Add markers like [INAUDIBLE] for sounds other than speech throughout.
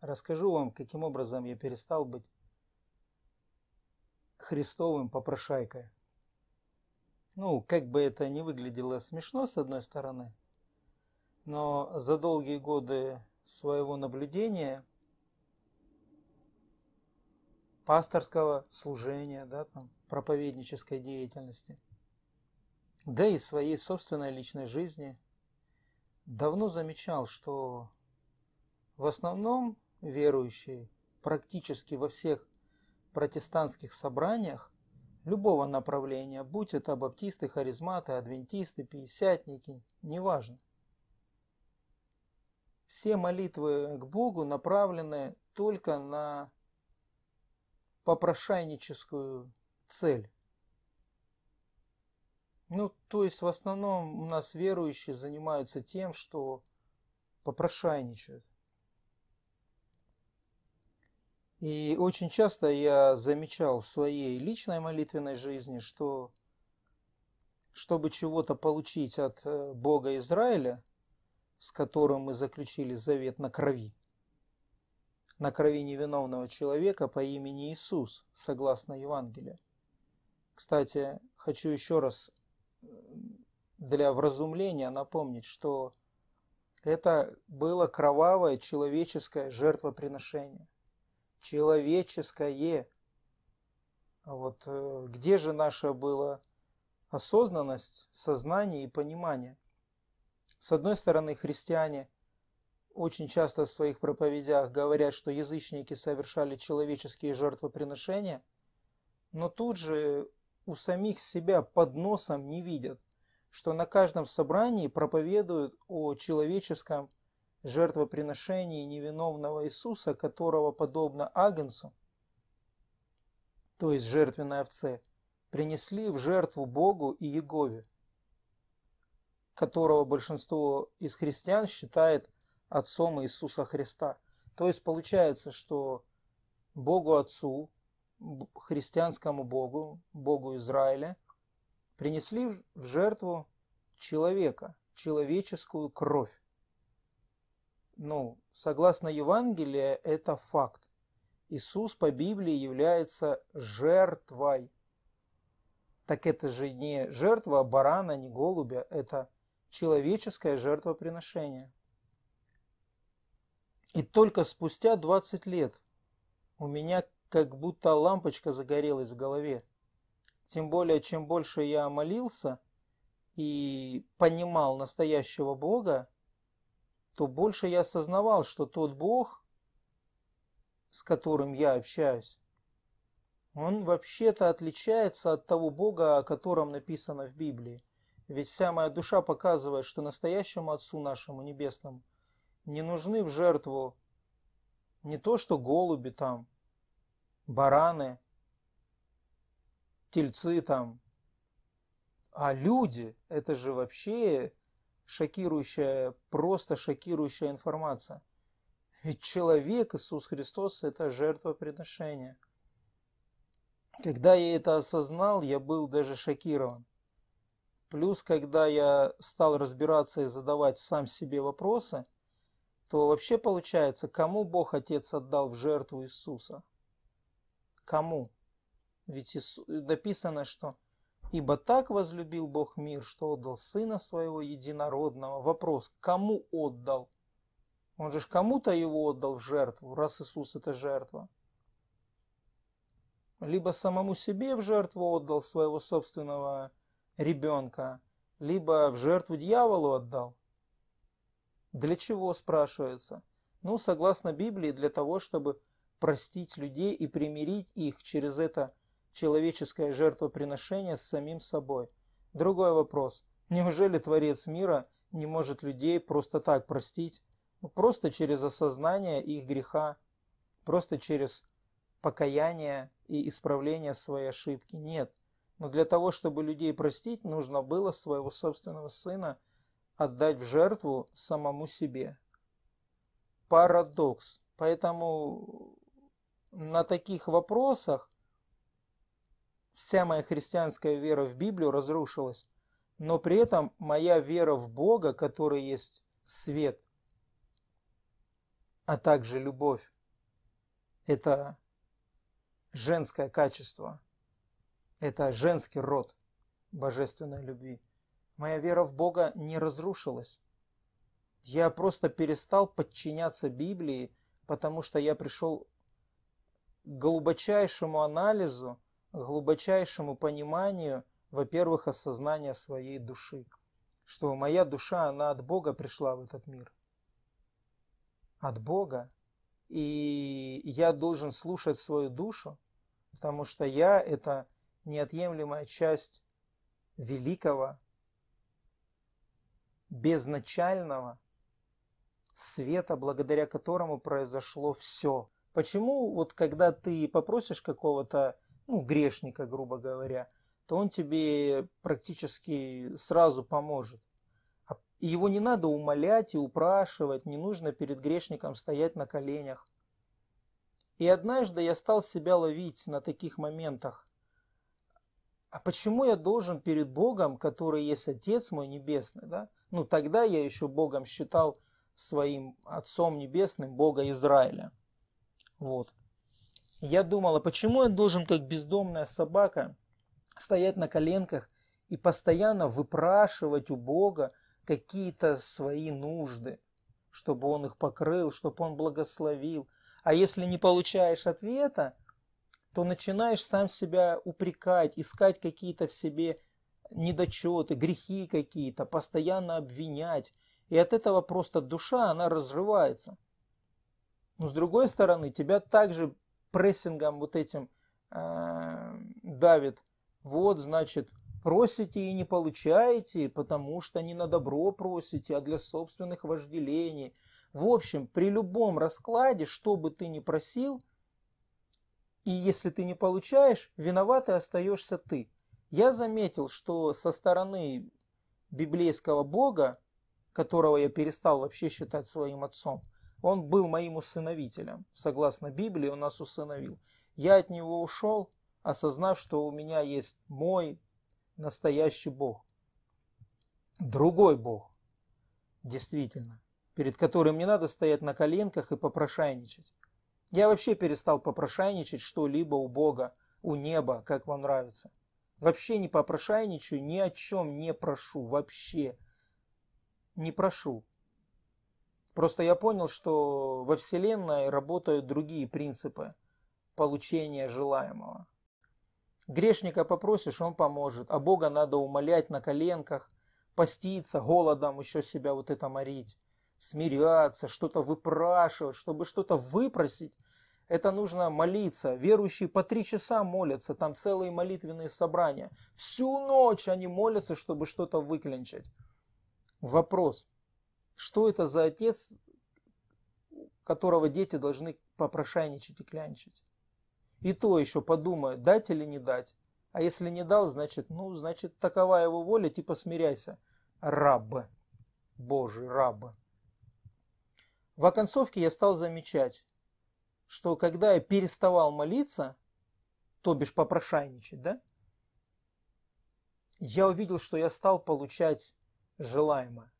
Расскажу вам, каким образом я перестал быть Христовым попрошайкой. Ну, как бы это ни выглядело смешно, с одной стороны, но за долгие годы своего наблюдения, пасторского служения, да, там, проповеднической деятельности, да и своей собственной личной жизни, давно замечал, что в основном верующие практически во всех протестантских собраниях любого направления, будь это баптисты, харизматы, адвентисты, пятидесятники, неважно. Все молитвы к Богу направлены только на попрошайническую цель. Ну, то есть в основном у нас верующие занимаются тем, что попрошайничают. И очень часто я замечал в своей личной молитвенной жизни, что чтобы чего-то получить от э, Бога Израиля, с которым мы заключили завет на крови, на крови невиновного человека по имени Иисус, согласно Евангелию. Кстати, хочу еще раз э, для вразумления напомнить, что это было кровавое человеческое жертвоприношение – человеческое. Вот э, где же наша была осознанность, сознание и понимание? С одной стороны, христиане очень часто в своих проповедях говорят, что язычники совершали человеческие жертвоприношения, но тут же у самих себя под носом не видят, что на каждом собрании проповедуют о человеческом жертвоприношении невиновного Иисуса, которого, подобно Агенсу, то есть жертвенной овце, принесли в жертву Богу и Егове, которого большинство из христиан считает отцом Иисуса Христа. То есть получается, что Богу Отцу, христианскому Богу, Богу Израиля, принесли в жертву человека, человеческую кровь. Ну, согласно Евангелия, это факт. Иисус по Библии является жертвой. Так это же не жертва барана, не голубя, это человеческое жертвоприношение. И только спустя 20 лет у меня как будто лампочка загорелась в голове. Тем более, чем больше я молился и понимал настоящего Бога, то больше я осознавал, что тот Бог, с которым я общаюсь, он вообще-то отличается от того Бога, о котором написано в Библии. Ведь вся моя душа показывает, что настоящему Отцу нашему Небесному не нужны в жертву не то что голуби там, бараны, тельцы там, а люди. Это же вообще шокирующая, просто шокирующая информация. Ведь человек, Иисус Христос, это жертвоприношение. Когда я это осознал, я был даже шокирован. Плюс, когда я стал разбираться и задавать сам себе вопросы, то вообще получается, кому Бог Отец отдал в жертву Иисуса? Кому? Ведь написано, что Ибо так возлюбил Бог мир, что отдал Сына Своего Единородного. Вопрос, кому отдал? Он же кому-то его отдал в жертву, раз Иисус это жертва. Либо самому себе в жертву отдал своего собственного ребенка, либо в жертву дьяволу отдал. Для чего, спрашивается? Ну, согласно Библии, для того, чтобы простить людей и примирить их через это человеческое жертвоприношение с самим собой. Другой вопрос. Неужели Творец мира не может людей просто так простить? Ну, просто через осознание их греха, просто через покаяние и исправление своей ошибки? Нет. Но для того, чтобы людей простить, нужно было своего собственного сына отдать в жертву самому себе. Парадокс. Поэтому на таких вопросах Вся моя христианская вера в Библию разрушилась, но при этом моя вера в Бога, который есть свет, а также любовь, это женское качество, это женский род божественной любви. Моя вера в Бога не разрушилась. Я просто перестал подчиняться Библии, потому что я пришел к глубочайшему анализу глубочайшему пониманию, во-первых, осознания своей души, что моя душа, она от Бога пришла в этот мир. От Бога. И я должен слушать свою душу, потому что я – это неотъемлемая часть великого, безначального света, благодаря которому произошло все. Почему вот когда ты попросишь какого-то ну, грешника, грубо говоря, то он тебе практически сразу поможет. А его не надо умолять и упрашивать, не нужно перед грешником стоять на коленях. И однажды я стал себя ловить на таких моментах. А почему я должен перед Богом, который есть Отец мой Небесный, да? Ну, тогда я еще Богом считал своим Отцом Небесным Бога Израиля. Вот. Я думала, почему я должен, как бездомная собака, стоять на коленках и постоянно выпрашивать у Бога какие-то свои нужды, чтобы Он их покрыл, чтобы Он благословил. А если не получаешь ответа, то начинаешь сам себя упрекать, искать какие-то в себе недочеты, грехи какие-то, постоянно обвинять. И от этого просто душа, она разрывается. Но с другой стороны, тебя также прессингом вот этим э, давит. Вот, значит, просите и не получаете, потому что не на добро просите, а для собственных вожделений. В общем, при любом раскладе, что бы ты ни просил, и если ты не получаешь, виноватый остаешься ты. Я заметил, что со стороны библейского Бога, которого я перестал вообще считать своим отцом, он был моим усыновителем. Согласно Библии, он нас усыновил. Я от него ушел, осознав, что у меня есть мой настоящий Бог. Другой Бог, действительно, перед которым не надо стоять на коленках и попрошайничать. Я вообще перестал попрошайничать что-либо у Бога, у неба, как вам нравится. Вообще не попрошайничаю, ни о чем не прошу, вообще не прошу. Просто я понял, что во Вселенной работают другие принципы получения желаемого. Грешника попросишь, он поможет, а Бога надо умолять на коленках, поститься, голодом еще себя вот это морить, смиряться, что-то выпрашивать. Чтобы что-то выпросить, это нужно молиться. Верующие по три часа молятся, там целые молитвенные собрания. Всю ночь они молятся, чтобы что-то выклинчать. Вопрос – что это за отец, которого дети должны попрошайничать и клянчить? И то еще подумает, дать или не дать. А если не дал, значит, ну, значит, такова его воля, типа смиряйся. Раббы. Божий раббы. В оконцовке я стал замечать, что когда я переставал молиться, то бишь попрошайничать, да, я увидел, что я стал получать желаемое.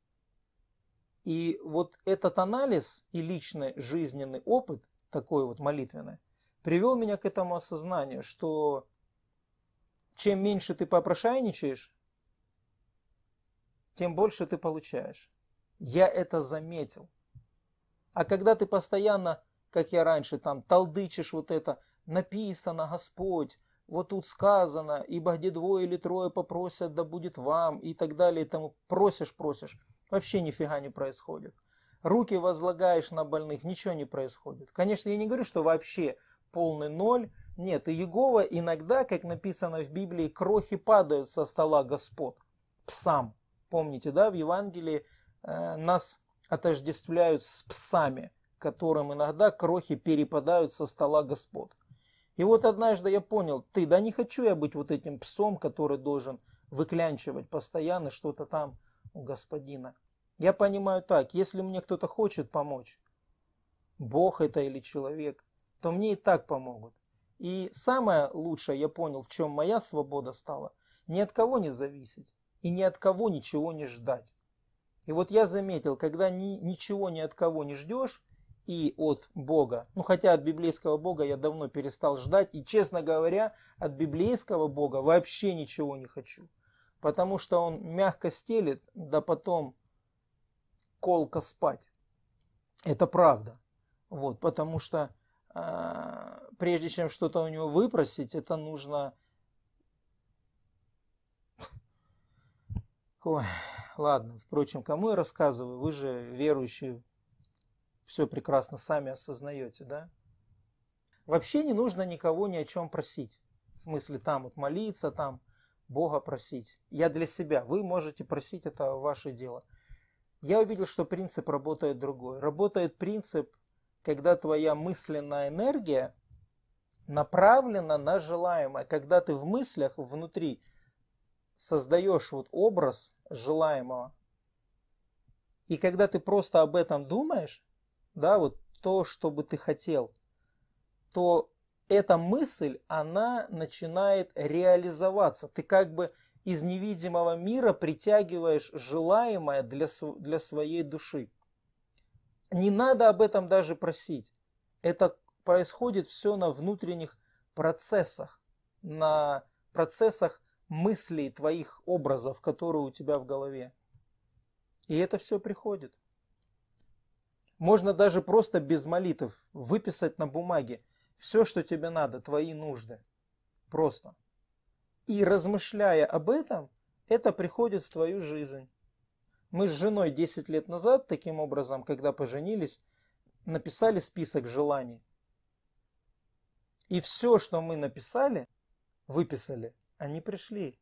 И вот этот анализ и личный жизненный опыт, такой вот молитвенный, привел меня к этому осознанию, что чем меньше ты попрошайничаешь, тем больше ты получаешь. Я это заметил. А когда ты постоянно, как я раньше, там толдычишь вот это, написано Господь, вот тут сказано, ибо где двое или трое попросят, да будет вам, и так далее, и тому просишь, просишь. Вообще нифига не происходит. Руки возлагаешь на больных, ничего не происходит. Конечно, я не говорю, что вообще полный ноль. Нет, и Егова иногда, как написано в Библии, крохи падают со стола господ. Псам. Помните, да, в Евангелии э, нас отождествляют с псами, которым иногда крохи перепадают со стола господ. И вот однажды я понял, ты, да не хочу я быть вот этим псом, который должен выклянчивать постоянно что-то там у господина. Я понимаю так, если мне кто-то хочет помочь, Бог это или человек, то мне и так помогут. И самое лучшее я понял, в чем моя свобода стала, ни от кого не зависеть и ни от кого ничего не ждать. И вот я заметил, когда ни, ничего ни от кого не ждешь и от Бога, ну хотя от библейского Бога я давно перестал ждать, и честно говоря, от библейского Бога вообще ничего не хочу потому что он мягко стелит, да потом колко спать. Это правда. Вот, потому что э, прежде чем что-то у него выпросить, это нужно... [LAUGHS] Ой, ладно, впрочем, кому я рассказываю, вы же верующие, все прекрасно сами осознаете, да? Вообще не нужно никого ни о чем просить. В смысле, там вот молиться, там Бога просить. Я для себя. Вы можете просить, это ваше дело. Я увидел, что принцип работает другой. Работает принцип, когда твоя мысленная энергия направлена на желаемое. Когда ты в мыслях внутри создаешь вот образ желаемого. И когда ты просто об этом думаешь, да, вот то, что бы ты хотел, то эта мысль, она начинает реализоваться. Ты как бы из невидимого мира притягиваешь желаемое для, для своей души. Не надо об этом даже просить. Это происходит все на внутренних процессах, на процессах мыслей твоих образов, которые у тебя в голове. И это все приходит. Можно даже просто без молитв выписать на бумаге все, что тебе надо, твои нужды. Просто. И размышляя об этом, это приходит в твою жизнь. Мы с женой 10 лет назад, таким образом, когда поженились, написали список желаний. И все, что мы написали, выписали, они пришли.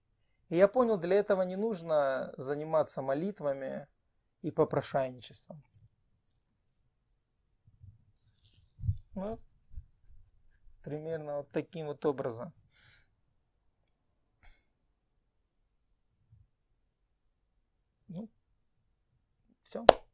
И я понял, для этого не нужно заниматься молитвами и попрошайничеством. Вот примерно вот таким вот образом. Ну, все.